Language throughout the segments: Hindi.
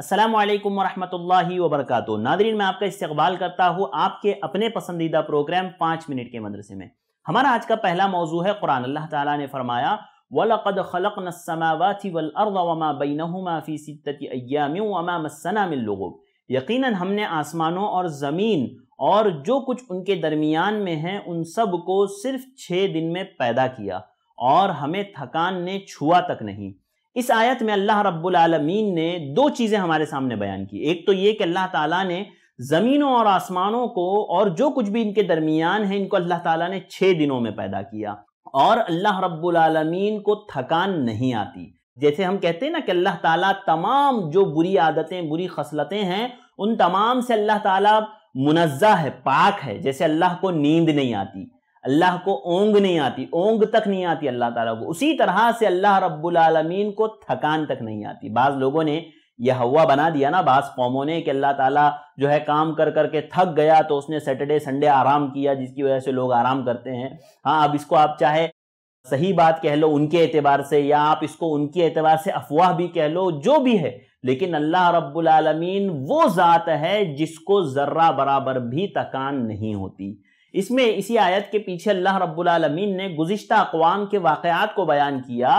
असलम वरहमल वबरक नादरीन मैं आपका इस्तबाल करता हूँ आपके अपने पसंदीदा प्रोग्राम पाँच मिनट के मदरसे में हमारा आज का पहला मौजू है कुरान अल्लाह ताला ने फरमाया वलक़द खलक नसमावाति वल अर्द वमा बैनहुमा फ़ी सिद्दति अय्यामिन वमा मसना यकीनन हमने आसमानों और ज़मीन और जो कुछ उनके दरमियान में हैं उन सब को सिर्फ छः दिन में पैदा किया और हमें थकान ने छुआ तक नहीं इस आयत में अल्लाह रब्बुल आलमीन ने दो चीज़ें हमारे सामने बयान की एक तो ये कि अल्लाह ताला ने ज़मीनों और आसमानों को और जो कुछ भी इनके दरमियान है इनको अल्लाह ताला ने छः दिनों में पैदा किया और अल्लाह रब्बुल आलमीन को थकान नहीं आती जैसे हम कहते हैं ना कि अल्लाह ताला तमाम जो बुरी आदतें बुरी खसलतें हैं उन तमाम से अल्लाह ताला मुनज़ा है पाक है जैसे अल्लाह को नींद नहीं आती अल्लाह को ओंग नहीं आती ओंग तक नहीं आती अल्लाह ताला को उसी तरह से अल्लाह रब्बुल आलमीन को थकान तक नहीं आती बाज़ लोगों ने यह हवा बना दिया ना बास कौमों ने कि अल्लाह ताला जो है काम कर करके थक गया तो उसने सैटरडे संडे आराम किया जिसकी वजह से लोग आराम करते हैं हाँ अब इसको आप चाहे सही बात कह लो उनके एतबार से या आप इसको उनके एतबार से अफवाह भी कह लो जो भी है लेकिन अल्लाह रब्बुल आलमीन वो ज़ात है जिसको ज़र्रा बराबर भी थकान नहीं होती इसमें इसी आयत के पीछे अल्लाह रबालमीन ने गुज्त अकवाम के वाक़ात को बयान किया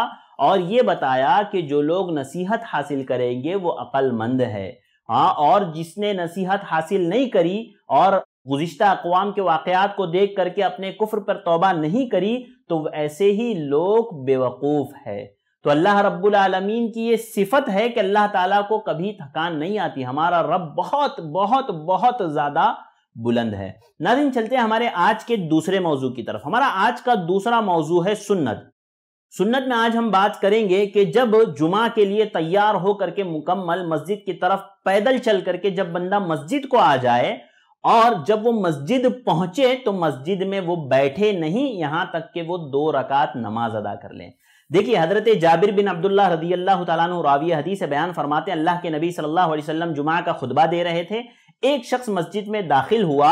और ये बताया कि जो लोग नसीहत हासिल करेंगे वो अक्लमंद है हाँ और जिसने नसीहत हासिल नहीं करी और गुज्त अकवाम के वाक़ात को देख करके अपने कुफ्र पर तोबा नहीं करी तो ऐसे ही लोग बेवकूफ़ है तो अल्लाह रब्बुल की ये सिफत है कि अल्लाह ताला को कभी थकान नहीं आती हमारा रब बहुत बहुत बहुत ज़्यादा बुलंद है नाजिन चलते हैं हमारे आज के दूसरे मौजू की तरफ हमारा आज का दूसरा मौजू है सुन्नत सुन्नत में आज हम बात करेंगे कि जब जुमा के लिए तैयार हो करके मुकम्मल मस्जिद की तरफ पैदल चल करके जब बंदा मस्जिद को आ जाए और जब वो मस्जिद पहुंचे तो मस्जिद में वो बैठे नहीं यहां तक कि वो दो रकात नमाज अदा कर लें देखिए हजरत जाबिर बिन अब्दुल्ला रदी अल्लाह तुरावी हदी से बयान फरमाते अल्लाह के नबी सल्लल्लाहु अलैहि वसल्लम जुमा का खुतबा दे रहे थे एक शख्स मस्जिद में दाखिल हुआ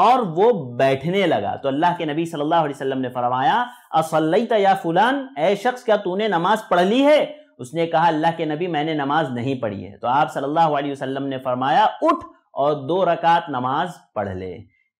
और वो बैठने लगा तो अल्लाह के नबी सल्लल्लाहु अलैहि वसल्लम ने फरमाया असल्लैत या फुलान ए शख्स क्या तूने नमाज पढ़ ली है उसने कहा अल्लाह के नबी मैंने नमाज नहीं पढ़ी है तो आप सल्लल्लाहु अलैहि वसल्लम ने फरमाया उठ और दो रकात नमाज पढ़ ले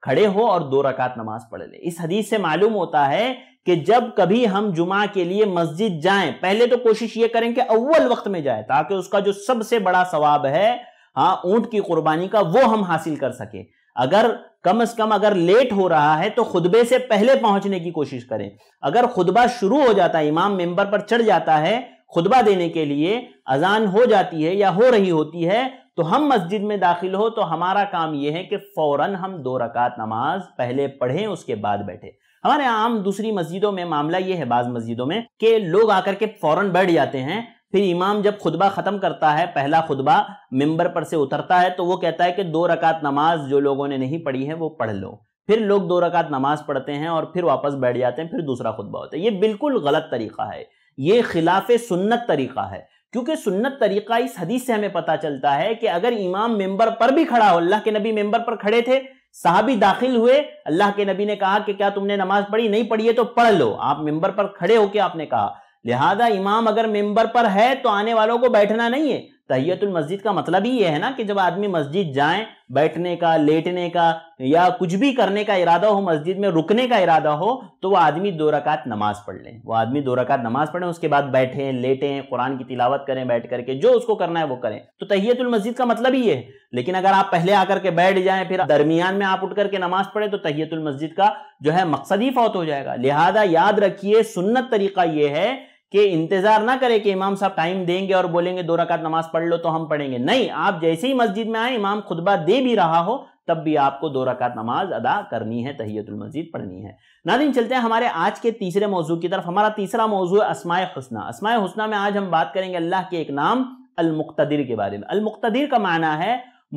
खड़े हो और दो रकात नमाज पढ़ ले इस हदीस से मालूम होता है कि जब कभी हम जुमा के लिए मस्जिद जाएं पहले तो कोशिश ये करें कि अव्वल वक्त में जाए ताकि उसका जो सबसे बड़ा सवाब है हाँ ऊंट की कुर्बानी का वो हम हासिल कर सके अगर कम से कम अगर लेट हो रहा है तो खुतबे से पहले पहुंचने की कोशिश करें अगर खुतबा शुरू हो जाता है इमाम मेंबर पर चढ़ जाता है खुतबा देने के लिए अजान हो जाती है या हो रही होती है तो हम मस्जिद में दाखिल हो तो हमारा काम यह है कि फौरन हम दो रकात नमाज पहले पढ़ें उसके बाद बैठे हमारे आम दूसरी मस्जिदों में मामला यह है बाज मस्जिदों में कि लोग आकर के फौरन बैठ जाते हैं फिर इमाम जब खुतबा ख़त्म करता है पहला खुतबा मेंबर पर से उतरता है तो वो कहता है कि दो रकात नमाज जो लोगों ने नहीं पढ़ी है वो पढ़ लो फिर लोग दो रकात नमाज पढ़ते हैं और फिर वापस बैठ जाते हैं फिर दूसरा खुतबा होता है ये बिल्कुल गलत तरीका है ये खिलाफ सुन्नत तरीका है क्योंकि सुन्नत तरीका इस हदीस से हमें पता चलता है कि अगर इमाम मेंबर पर भी खड़ा हो अल्लाह के नबी मेंबर पर खड़े थे साहबी दाखिल हुए अल्लाह के नबी ने कहा कि क्या तुमने नमाज पढ़ी नहीं पढ़ी है तो पढ़ लो आप मेंबर पर खड़े होकर आपने कहा लिहाजा इमाम अगर मेंबर पर है तो आने वालों को बैठना नहीं है तहियतुल मस्जिद का मतलब ही यह है ना कि जब आदमी मस्जिद जाए बैठने का लेटने का या कुछ भी करने का इरादा हो मस्जिद में रुकने का इरादा हो तो वह आदमी दो रकात नमाज पढ़ लें वो आदमी दो रकात नमाज पढ़ें उसके बाद बैठें लेटें कुरान की तिलावत करें बैठ करके जो उसको करना है वो करें तो तहियतुल मस्जिद का मतलब ही है लेकिन अगर आप पहले आकर के बैठ जाएं फिर दरमियान में आप उठ करके नमाज पढ़े तो तहियतुल मस्जिद का जो है मकसद ही फौत हो जाएगा लिहाजा याद रखिए सुन्नत तरीका ये है कि इंतजार ना करें कि इमाम साहब टाइम देंगे और बोलेंगे दो रकात नमाज पढ़ लो तो हम पढ़ेंगे नहीं आप जैसे ही मस्जिद में आए इमाम खुतबा दे भी रहा हो तब भी आपको दो रकात नमाज अदा करनी है तहियतुल मस्जिद पढ़नी है नादिन चलते हैं हमारे आज के तीसरे मौजू की तरफ हमारा तीसरा मौजू है असमाय हसना असमाय हसना में आज हम बात करेंगे अल्लाह के एक नाम अलमुख्तर के बारे में अलमुख्तर का माना है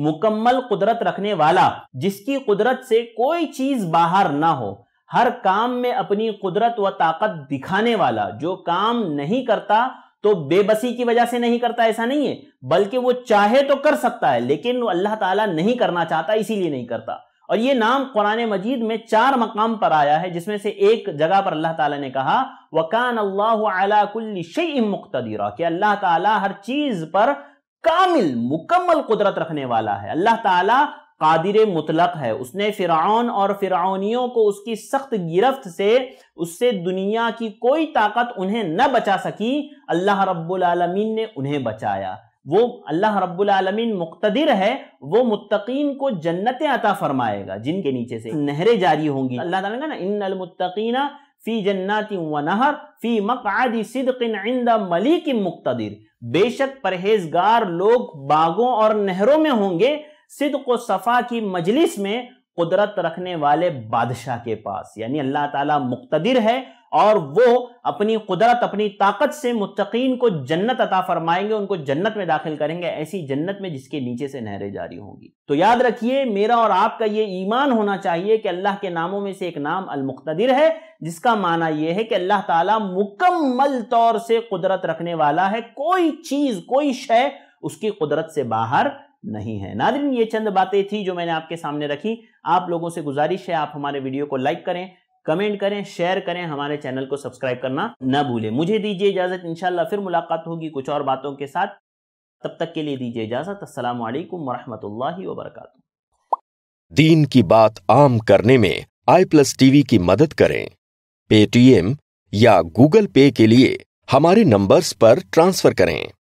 मुकम्मल कुदरत रखने वाला जिसकी कुदरत से कोई चीज बाहर ना हो हर काम में अपनी कुदरत व ताकत दिखाने वाला जो काम नहीं करता तो बेबसी की वजह से नहीं करता ऐसा नहीं है बल्कि वो चाहे तो कर सकता है लेकिन वो अल्लाह ताला नहीं करना चाहता इसीलिए नहीं करता और ये नाम कुरान मजीद में चार मकाम पर आया है जिसमें से एक जगह पर अल्लाह ताला ने कहा वकान अल्लाहतदीरा कि अल्लाह ताला हर चीज पर कामिल मुकम्मल कुदरत रखने वाला है अल्लाह ताला कादिर मुतलक है उसने फ़िरौन और फ़िरौनियों को उसकी सख्त गिरफ्त से उससे दुनिया की कोई ताकत उन्हें न बचा सकी अल्लाह रबालमीन ने उन्हें बचाया वो अल्लाह रबालमीन आलमीन मुक्तदिर है वो मुत्तकीन को जन्नतें अता फरमाएगा जिनके नीचे से नहरें जारी होंगी अल्लाह ताला ना इन फी जन्नाति व नहर फी मकआदि सिद्किन मलिक मुक्तदिर बेशक परहेजगार लोग बागों और नहरों में होंगे सिद को सफ़ा की मजलिस में कुदरत रखने वाले बादशाह के पास यानी अल्लाह ताला मुख्तदिर है और वो अपनी कुदरत अपनी ताकत से मुतकीन को जन्नत अता फरमाएंगे उनको जन्नत में दाखिल करेंगे ऐसी जन्नत में जिसके नीचे से नहरें जारी होंगी तो याद रखिए मेरा और आपका ये ईमान होना चाहिए कि अल्लाह के नामों में से एक नाम अल है जिसका माना यह है कि अल्लाह ताला मुकम्मल तौर से कुदरत रखने वाला है कोई चीज कोई शय उसकी कुदरत से बाहर नहीं है नादरीन ये चंद बातें थी जो मैंने आपके सामने रखी आप लोगों से गुजारिश है आप हमारे वीडियो को लाइक करें कमेंट करें शेयर करें हमारे चैनल को सब्सक्राइब करना ना भूलें मुझे दीजिए इजाज़त इंशाल्लाह फिर मुलाकात होगी कुछ और बातों के साथ तब तक के लिए दीजिए इजाज़त असलम वरहमल वबरक दीन की बात आम करने में आई प्लस टीवी की मदद करें पेटीएम या गूगल पे के लिए हमारे नंबर्स पर ट्रांसफर करें